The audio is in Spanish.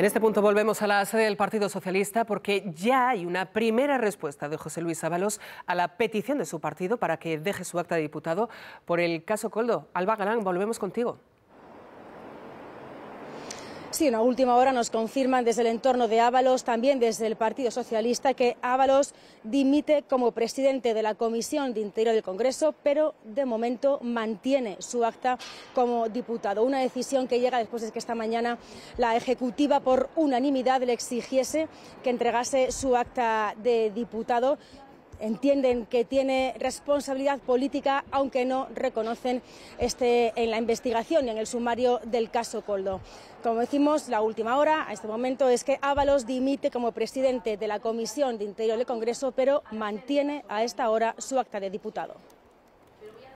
En este punto volvemos a la sede del Partido Socialista porque ya hay una primera respuesta de José Luis Ábalos a la petición de su partido para que deje su acta de diputado por el caso Coldo. Alba Galán, volvemos contigo. Sí, en la última hora nos confirman desde el entorno de Ábalos, también desde el Partido Socialista, que Ábalos dimite como presidente de la Comisión de Interior del Congreso, pero de momento mantiene su acta como diputado. Una decisión que llega después de que esta mañana la Ejecutiva por unanimidad le exigiese que entregase su acta de diputado entienden que tiene responsabilidad política, aunque no reconocen este en la investigación y en el sumario del caso Coldo. Como decimos, la última hora a este momento es que Ábalos dimite como presidente de la Comisión de Interior del Congreso, pero mantiene a esta hora su acta de diputado.